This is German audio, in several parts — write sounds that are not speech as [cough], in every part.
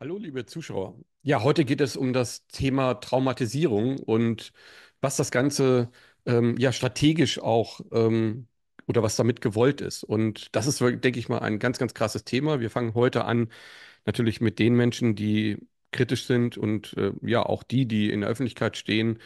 Hallo, liebe Zuschauer. Ja, heute geht es um das Thema Traumatisierung und was das Ganze ähm, ja strategisch auch ähm, oder was damit gewollt ist. Und das ist, denke ich mal, ein ganz, ganz krasses Thema. Wir fangen heute an natürlich mit den Menschen, die kritisch sind und äh, ja auch die, die in der Öffentlichkeit stehen,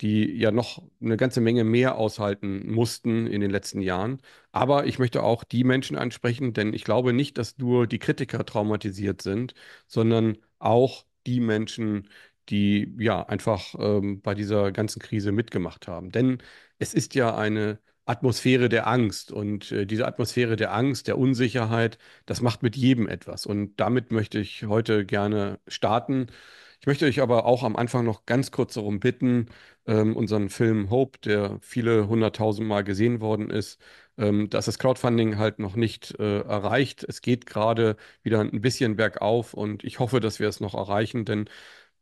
die ja noch eine ganze Menge mehr aushalten mussten in den letzten Jahren. Aber ich möchte auch die Menschen ansprechen, denn ich glaube nicht, dass nur die Kritiker traumatisiert sind, sondern auch die Menschen, die ja einfach ähm, bei dieser ganzen Krise mitgemacht haben. Denn es ist ja eine Atmosphäre der Angst und äh, diese Atmosphäre der Angst, der Unsicherheit, das macht mit jedem etwas. Und damit möchte ich heute gerne starten ich möchte euch aber auch am Anfang noch ganz kurz darum bitten, ähm, unseren Film Hope, der viele hunderttausend Mal gesehen worden ist, ähm, dass das Crowdfunding halt noch nicht äh, erreicht. Es geht gerade wieder ein bisschen bergauf und ich hoffe, dass wir es noch erreichen, denn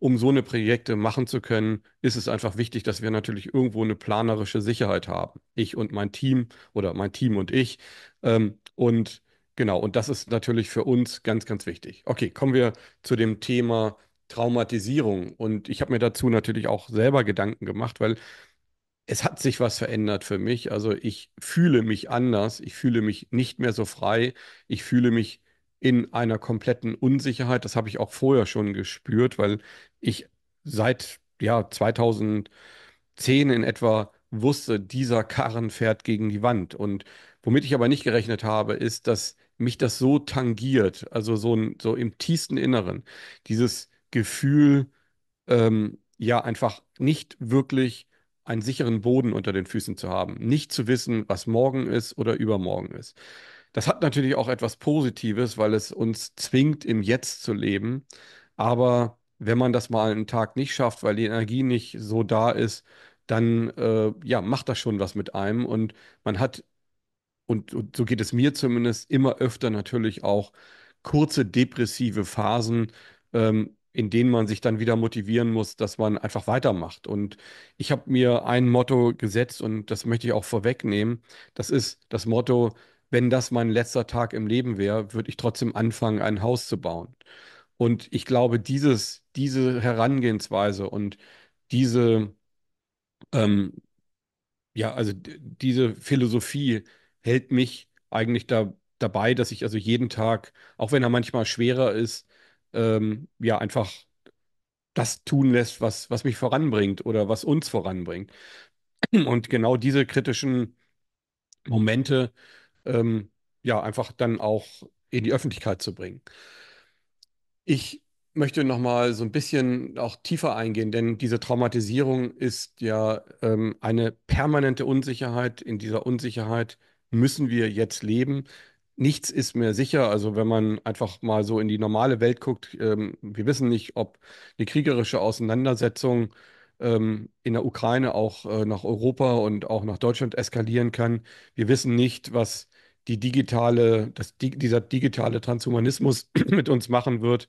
um so eine Projekte machen zu können, ist es einfach wichtig, dass wir natürlich irgendwo eine planerische Sicherheit haben. Ich und mein Team oder mein Team und ich. Ähm, und genau, und das ist natürlich für uns ganz, ganz wichtig. Okay, kommen wir zu dem Thema Traumatisierung. Und ich habe mir dazu natürlich auch selber Gedanken gemacht, weil es hat sich was verändert für mich. Also ich fühle mich anders, ich fühle mich nicht mehr so frei, ich fühle mich in einer kompletten Unsicherheit. Das habe ich auch vorher schon gespürt, weil ich seit ja, 2010 in etwa wusste, dieser Karren fährt gegen die Wand. Und womit ich aber nicht gerechnet habe, ist, dass mich das so tangiert, also so, so im tiefsten Inneren, dieses Gefühl, ähm, ja, einfach nicht wirklich einen sicheren Boden unter den Füßen zu haben, nicht zu wissen, was morgen ist oder übermorgen ist. Das hat natürlich auch etwas Positives, weil es uns zwingt, im Jetzt zu leben. Aber wenn man das mal einen Tag nicht schafft, weil die Energie nicht so da ist, dann äh, ja, macht das schon was mit einem. Und man hat, und, und so geht es mir zumindest, immer öfter natürlich auch kurze depressive Phasen, ähm, in denen man sich dann wieder motivieren muss, dass man einfach weitermacht. Und ich habe mir ein Motto gesetzt und das möchte ich auch vorwegnehmen. Das ist das Motto, wenn das mein letzter Tag im Leben wäre, würde ich trotzdem anfangen, ein Haus zu bauen. Und ich glaube, dieses, diese Herangehensweise und diese, ähm, ja, also diese Philosophie hält mich eigentlich da, dabei, dass ich also jeden Tag, auch wenn er manchmal schwerer ist, ähm, ja einfach das tun lässt, was, was mich voranbringt oder was uns voranbringt. [clears throat] Und genau diese kritischen Momente ähm, ja einfach dann auch in die Öffentlichkeit zu bringen. Ich möchte nochmal so ein bisschen auch tiefer eingehen, denn diese Traumatisierung ist ja ähm, eine permanente Unsicherheit. In dieser Unsicherheit müssen wir jetzt leben nichts ist mir sicher. Also wenn man einfach mal so in die normale Welt guckt, ähm, wir wissen nicht, ob eine kriegerische Auseinandersetzung ähm, in der Ukraine auch äh, nach Europa und auch nach Deutschland eskalieren kann. Wir wissen nicht, was die digitale, das, die, dieser digitale Transhumanismus [clears throat] mit uns machen wird.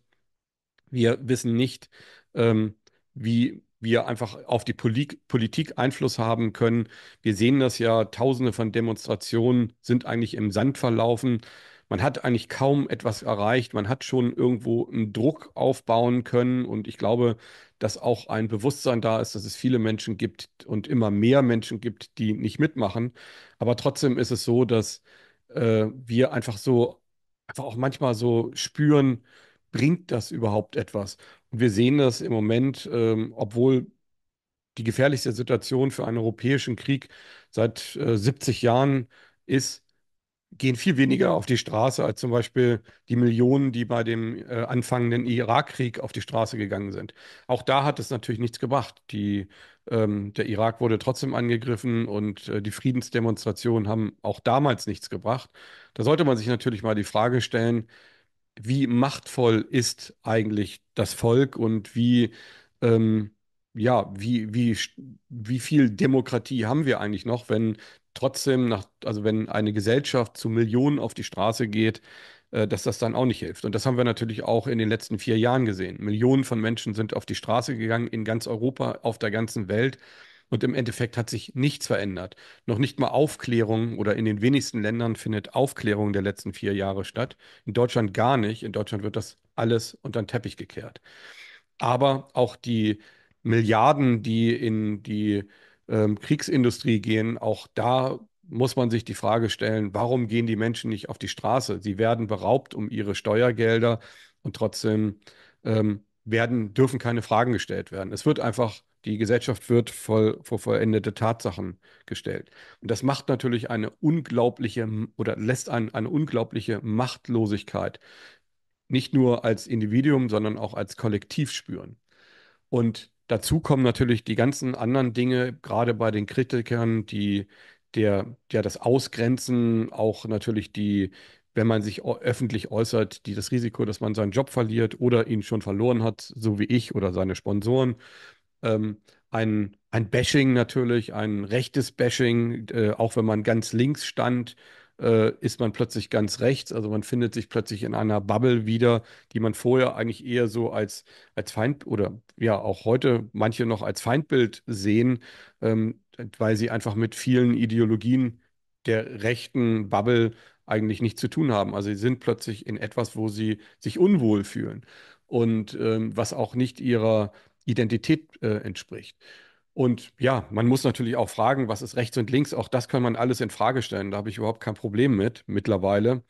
Wir wissen nicht, ähm, wie wir einfach auf die Politik Einfluss haben können. Wir sehen das ja, tausende von Demonstrationen sind eigentlich im Sand verlaufen. Man hat eigentlich kaum etwas erreicht. Man hat schon irgendwo einen Druck aufbauen können. Und ich glaube, dass auch ein Bewusstsein da ist, dass es viele Menschen gibt und immer mehr Menschen gibt, die nicht mitmachen. Aber trotzdem ist es so, dass äh, wir einfach so, einfach auch manchmal so spüren, bringt das überhaupt etwas? Und wir sehen das im Moment, ähm, obwohl die gefährlichste Situation für einen europäischen Krieg seit äh, 70 Jahren ist, gehen viel weniger auf die Straße als zum Beispiel die Millionen, die bei dem äh, anfangenden Irakkrieg auf die Straße gegangen sind. Auch da hat es natürlich nichts gebracht. Die, ähm, der Irak wurde trotzdem angegriffen und äh, die Friedensdemonstrationen haben auch damals nichts gebracht. Da sollte man sich natürlich mal die Frage stellen, wie machtvoll ist eigentlich das Volk und wie, ähm, ja, wie, wie, wie viel Demokratie haben wir eigentlich noch, wenn trotzdem nach, also wenn eine Gesellschaft zu Millionen auf die Straße geht, äh, dass das dann auch nicht hilft. Und das haben wir natürlich auch in den letzten vier Jahren gesehen. Millionen von Menschen sind auf die Straße gegangen, in ganz Europa, auf der ganzen Welt. Und im Endeffekt hat sich nichts verändert. Noch nicht mal Aufklärung oder in den wenigsten Ländern findet Aufklärung der letzten vier Jahre statt. In Deutschland gar nicht. In Deutschland wird das alles unter den Teppich gekehrt. Aber auch die Milliarden, die in die ähm, Kriegsindustrie gehen, auch da muss man sich die Frage stellen, warum gehen die Menschen nicht auf die Straße? Sie werden beraubt um ihre Steuergelder und trotzdem ähm, werden, dürfen keine Fragen gestellt werden. Es wird einfach die Gesellschaft wird voll, vor vollendete Tatsachen gestellt. Und das macht natürlich eine unglaubliche oder lässt einen eine unglaubliche Machtlosigkeit nicht nur als Individuum, sondern auch als Kollektiv spüren. Und dazu kommen natürlich die ganzen anderen Dinge, gerade bei den Kritikern, die der, ja, das Ausgrenzen, auch natürlich die, wenn man sich öffentlich äußert, die das Risiko, dass man seinen Job verliert oder ihn schon verloren hat, so wie ich oder seine Sponsoren ähm, ein, ein Bashing natürlich, ein rechtes Bashing, äh, auch wenn man ganz links stand, äh, ist man plötzlich ganz rechts. Also man findet sich plötzlich in einer Bubble wieder, die man vorher eigentlich eher so als, als Feind oder ja auch heute manche noch als Feindbild sehen, ähm, weil sie einfach mit vielen Ideologien der rechten Bubble eigentlich nichts zu tun haben. Also sie sind plötzlich in etwas, wo sie sich unwohl fühlen und ähm, was auch nicht ihrer Identität äh, entspricht. Und ja, man muss natürlich auch fragen, was ist rechts und links? Auch das kann man alles in Frage stellen. Da habe ich überhaupt kein Problem mit mittlerweile.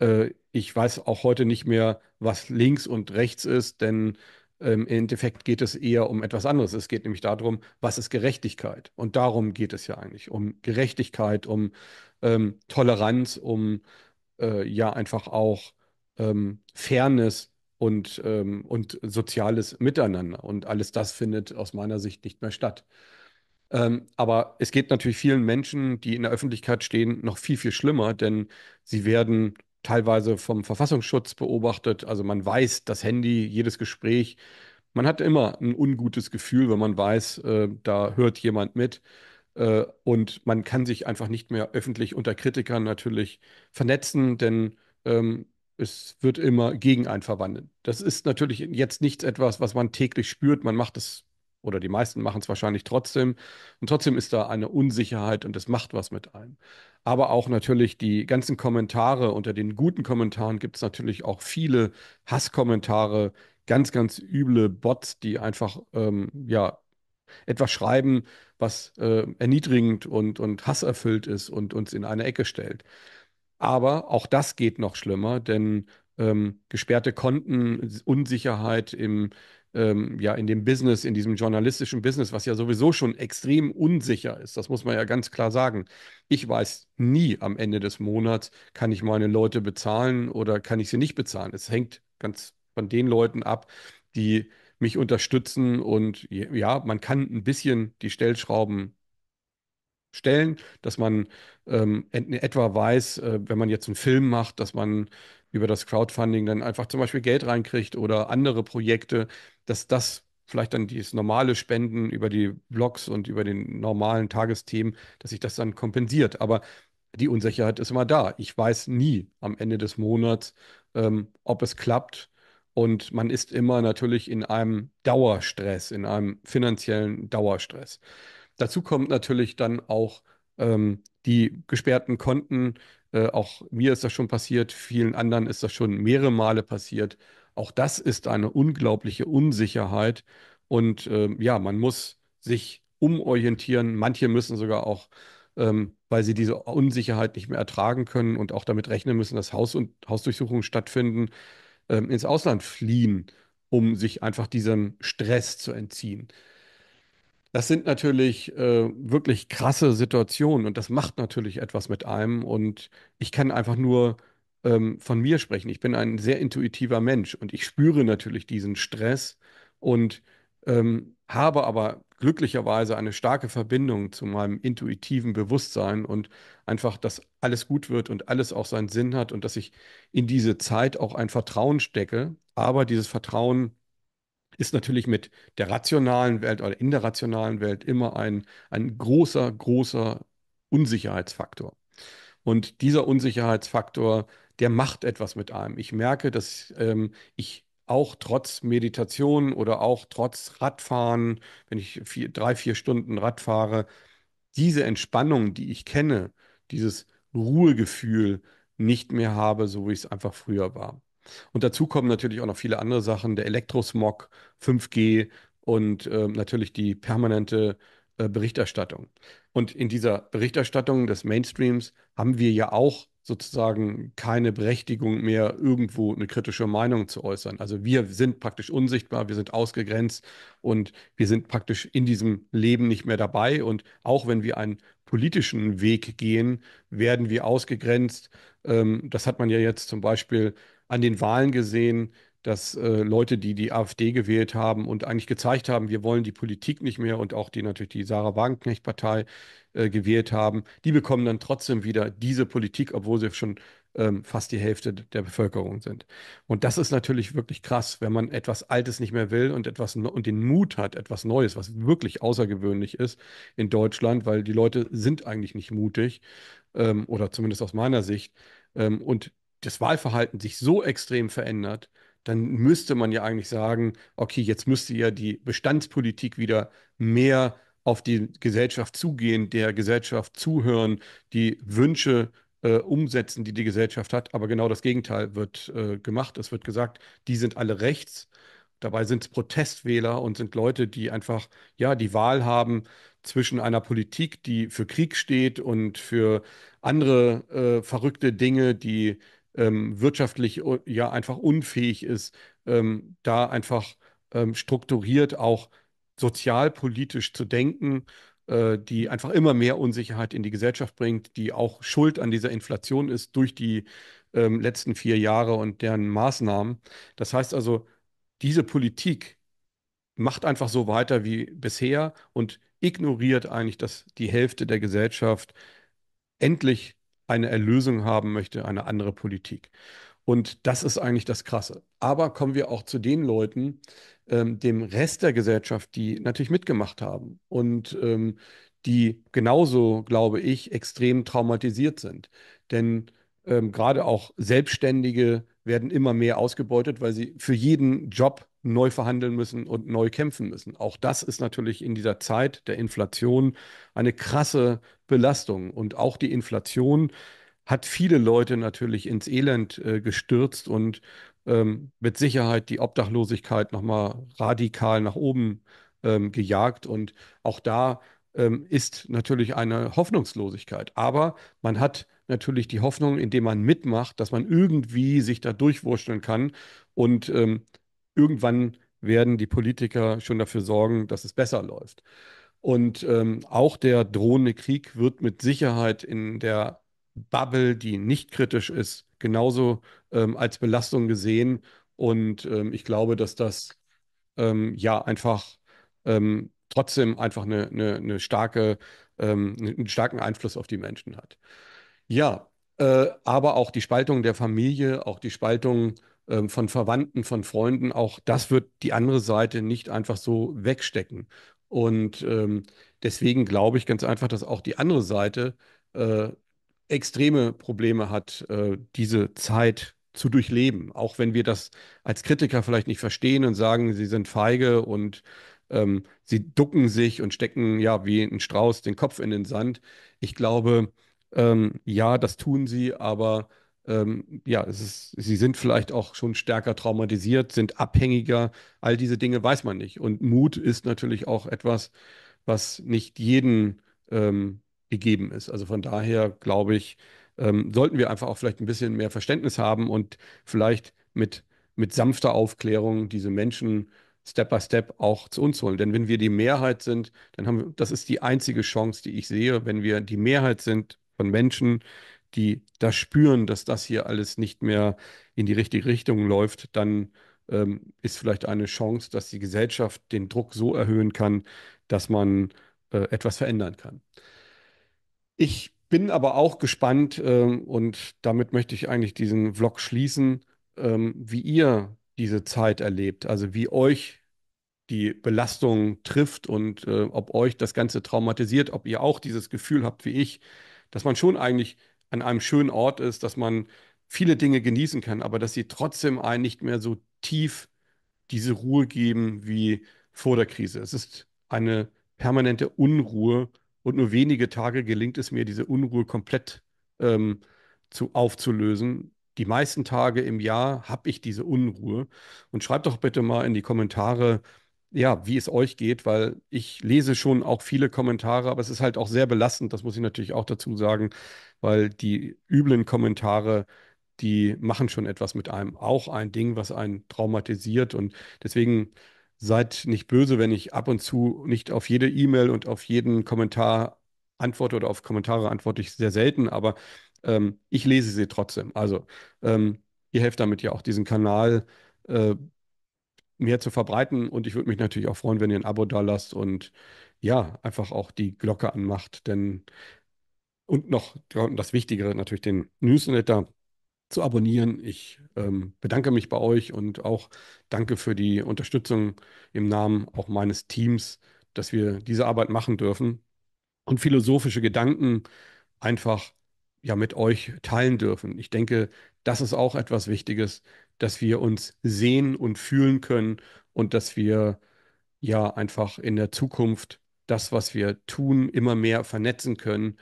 Äh, ich weiß auch heute nicht mehr, was links und rechts ist, denn ähm, im Endeffekt geht es eher um etwas anderes. Es geht nämlich darum, was ist Gerechtigkeit? Und darum geht es ja eigentlich, um Gerechtigkeit, um ähm, Toleranz, um äh, ja einfach auch ähm, Fairness und, ähm, und soziales Miteinander. Und alles das findet aus meiner Sicht nicht mehr statt. Ähm, aber es geht natürlich vielen Menschen, die in der Öffentlichkeit stehen, noch viel, viel schlimmer, denn sie werden teilweise vom Verfassungsschutz beobachtet. Also man weiß das Handy, jedes Gespräch. Man hat immer ein ungutes Gefühl, wenn man weiß, äh, da hört jemand mit. Äh, und man kann sich einfach nicht mehr öffentlich unter Kritikern natürlich vernetzen, denn ähm, es wird immer gegen einen verwandeln. Das ist natürlich jetzt nichts etwas, was man täglich spürt. Man macht es oder die meisten machen es wahrscheinlich trotzdem. Und trotzdem ist da eine Unsicherheit und es macht was mit einem. Aber auch natürlich die ganzen Kommentare, unter den guten Kommentaren gibt es natürlich auch viele Hasskommentare, ganz, ganz üble Bots, die einfach ähm, ja, etwas schreiben, was äh, erniedrigend und, und hasserfüllt ist und uns in eine Ecke stellt. Aber auch das geht noch schlimmer, denn ähm, gesperrte Konten, Unsicherheit im, ähm, ja, in dem Business, in diesem journalistischen Business, was ja sowieso schon extrem unsicher ist, das muss man ja ganz klar sagen. Ich weiß nie am Ende des Monats, kann ich meine Leute bezahlen oder kann ich sie nicht bezahlen. Es hängt ganz von den Leuten ab, die mich unterstützen und ja, man kann ein bisschen die Stellschrauben stellen, dass man ähm, ne, etwa weiß, äh, wenn man jetzt einen Film macht, dass man über das Crowdfunding dann einfach zum Beispiel Geld reinkriegt oder andere Projekte, dass das vielleicht dann dieses normale Spenden über die Blogs und über den normalen Tagesthemen, dass sich das dann kompensiert. Aber die Unsicherheit ist immer da. Ich weiß nie am Ende des Monats, ähm, ob es klappt. Und man ist immer natürlich in einem Dauerstress, in einem finanziellen Dauerstress. Dazu kommt natürlich dann auch ähm, die gesperrten Konten. Äh, auch mir ist das schon passiert, vielen anderen ist das schon mehrere Male passiert. Auch das ist eine unglaubliche Unsicherheit. Und ähm, ja, man muss sich umorientieren. Manche müssen sogar auch, ähm, weil sie diese Unsicherheit nicht mehr ertragen können und auch damit rechnen müssen, dass Haus- und Hausdurchsuchungen stattfinden, ähm, ins Ausland fliehen, um sich einfach diesem Stress zu entziehen. Das sind natürlich äh, wirklich krasse Situationen und das macht natürlich etwas mit einem. Und ich kann einfach nur ähm, von mir sprechen. Ich bin ein sehr intuitiver Mensch und ich spüre natürlich diesen Stress und ähm, habe aber glücklicherweise eine starke Verbindung zu meinem intuitiven Bewusstsein und einfach, dass alles gut wird und alles auch seinen Sinn hat und dass ich in diese Zeit auch ein Vertrauen stecke, aber dieses Vertrauen ist natürlich mit der rationalen Welt oder in der rationalen Welt immer ein, ein großer, großer Unsicherheitsfaktor. Und dieser Unsicherheitsfaktor, der macht etwas mit einem. Ich merke, dass ähm, ich auch trotz Meditation oder auch trotz Radfahren, wenn ich vier, drei, vier Stunden Rad fahre, diese Entspannung, die ich kenne, dieses Ruhegefühl nicht mehr habe, so wie es einfach früher war. Und dazu kommen natürlich auch noch viele andere Sachen, der Elektrosmog, 5G und äh, natürlich die permanente äh, Berichterstattung. Und in dieser Berichterstattung des Mainstreams haben wir ja auch sozusagen keine Berechtigung mehr, irgendwo eine kritische Meinung zu äußern. Also wir sind praktisch unsichtbar, wir sind ausgegrenzt und wir sind praktisch in diesem Leben nicht mehr dabei. Und auch wenn wir einen politischen Weg gehen, werden wir ausgegrenzt. Ähm, das hat man ja jetzt zum Beispiel an den Wahlen gesehen, dass äh, Leute, die die AfD gewählt haben und eigentlich gezeigt haben, wir wollen die Politik nicht mehr und auch die natürlich die Sarah Wagenknecht-Partei äh, gewählt haben, die bekommen dann trotzdem wieder diese Politik, obwohl sie schon ähm, fast die Hälfte der Bevölkerung sind. Und das ist natürlich wirklich krass, wenn man etwas Altes nicht mehr will und etwas und den Mut hat, etwas Neues, was wirklich außergewöhnlich ist in Deutschland, weil die Leute sind eigentlich nicht mutig ähm, oder zumindest aus meiner Sicht. Ähm, und das Wahlverhalten sich so extrem verändert, dann müsste man ja eigentlich sagen, okay, jetzt müsste ja die Bestandspolitik wieder mehr auf die Gesellschaft zugehen, der Gesellschaft zuhören, die Wünsche äh, umsetzen, die die Gesellschaft hat. Aber genau das Gegenteil wird äh, gemacht. Es wird gesagt, die sind alle rechts. Dabei sind es Protestwähler und sind Leute, die einfach ja die Wahl haben zwischen einer Politik, die für Krieg steht und für andere äh, verrückte Dinge, die ähm, wirtschaftlich äh, ja einfach unfähig ist, ähm, da einfach ähm, strukturiert auch sozialpolitisch zu denken, äh, die einfach immer mehr Unsicherheit in die Gesellschaft bringt, die auch schuld an dieser Inflation ist durch die ähm, letzten vier Jahre und deren Maßnahmen. Das heißt also, diese Politik macht einfach so weiter wie bisher und ignoriert eigentlich, dass die Hälfte der Gesellschaft endlich eine Erlösung haben möchte, eine andere Politik. Und das ist eigentlich das Krasse. Aber kommen wir auch zu den Leuten, ähm, dem Rest der Gesellschaft, die natürlich mitgemacht haben und ähm, die genauso, glaube ich, extrem traumatisiert sind. Denn ähm, gerade auch Selbstständige werden immer mehr ausgebeutet, weil sie für jeden Job neu verhandeln müssen und neu kämpfen müssen. Auch das ist natürlich in dieser Zeit der Inflation eine krasse Belastung. Und auch die Inflation hat viele Leute natürlich ins Elend äh, gestürzt und ähm, mit Sicherheit die Obdachlosigkeit nochmal radikal nach oben ähm, gejagt. Und auch da ähm, ist natürlich eine Hoffnungslosigkeit. Aber man hat natürlich die Hoffnung, indem man mitmacht, dass man irgendwie sich da durchwurschteln kann und ähm, irgendwann werden die Politiker schon dafür sorgen, dass es besser läuft. Und ähm, auch der drohende Krieg wird mit Sicherheit in der Bubble, die nicht kritisch ist, genauso ähm, als Belastung gesehen. Und ähm, ich glaube, dass das ähm, ja einfach ähm, trotzdem einfach eine, eine, eine starke, ähm, einen starken Einfluss auf die Menschen hat. Ja, äh, aber auch die Spaltung der Familie, auch die Spaltung ähm, von Verwandten, von Freunden, auch das wird die andere Seite nicht einfach so wegstecken. Und ähm, deswegen glaube ich ganz einfach, dass auch die andere Seite äh, extreme Probleme hat, äh, diese Zeit zu durchleben. Auch wenn wir das als Kritiker vielleicht nicht verstehen und sagen, sie sind feige und ähm, sie ducken sich und stecken ja wie ein Strauß den Kopf in den Sand. Ich glaube, ähm, ja, das tun sie, aber ähm, ja, es ist, sie sind vielleicht auch schon stärker traumatisiert, sind abhängiger. All diese Dinge weiß man nicht. Und Mut ist natürlich auch etwas, was nicht jeden ähm, gegeben ist. Also von daher glaube ich, ähm, sollten wir einfach auch vielleicht ein bisschen mehr Verständnis haben und vielleicht mit, mit sanfter Aufklärung diese Menschen Step by Step auch zu uns holen. Denn wenn wir die Mehrheit sind, dann haben wir, das ist die einzige Chance, die ich sehe, wenn wir die Mehrheit sind von Menschen, die das spüren, dass das hier alles nicht mehr in die richtige Richtung läuft, dann ähm, ist vielleicht eine Chance, dass die Gesellschaft den Druck so erhöhen kann, dass man äh, etwas verändern kann. Ich bin aber auch gespannt äh, und damit möchte ich eigentlich diesen Vlog schließen, ähm, wie ihr diese Zeit erlebt, also wie euch die Belastung trifft und äh, ob euch das Ganze traumatisiert, ob ihr auch dieses Gefühl habt wie ich, dass man schon eigentlich an einem schönen Ort ist, dass man viele Dinge genießen kann, aber dass sie trotzdem einen nicht mehr so tief diese Ruhe geben wie vor der Krise. Es ist eine permanente Unruhe und nur wenige Tage gelingt es mir, diese Unruhe komplett ähm, zu, aufzulösen. Die meisten Tage im Jahr habe ich diese Unruhe. Und schreibt doch bitte mal in die Kommentare, ja, wie es euch geht, weil ich lese schon auch viele Kommentare, aber es ist halt auch sehr belastend, das muss ich natürlich auch dazu sagen, weil die üblen Kommentare, die machen schon etwas mit einem, auch ein Ding, was einen traumatisiert und deswegen seid nicht böse, wenn ich ab und zu nicht auf jede E-Mail und auf jeden Kommentar antworte oder auf Kommentare antworte ich sehr selten, aber ähm, ich lese sie trotzdem. Also ähm, ihr helft damit ja auch diesen Kanal äh, mehr zu verbreiten. Und ich würde mich natürlich auch freuen, wenn ihr ein Abo da lasst und ja, einfach auch die Glocke anmacht. Denn und noch das Wichtigere, natürlich den Newsletter zu abonnieren. Ich ähm, bedanke mich bei euch und auch danke für die Unterstützung im Namen auch meines Teams, dass wir diese Arbeit machen dürfen und philosophische Gedanken einfach ja mit euch teilen dürfen. Ich denke, das ist auch etwas Wichtiges, dass wir uns sehen und fühlen können und dass wir ja einfach in der Zukunft das, was wir tun, immer mehr vernetzen können.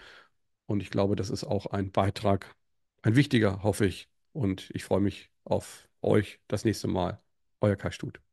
Und ich glaube, das ist auch ein Beitrag, ein wichtiger, hoffe ich. Und ich freue mich auf euch das nächste Mal. Euer Kai Stut.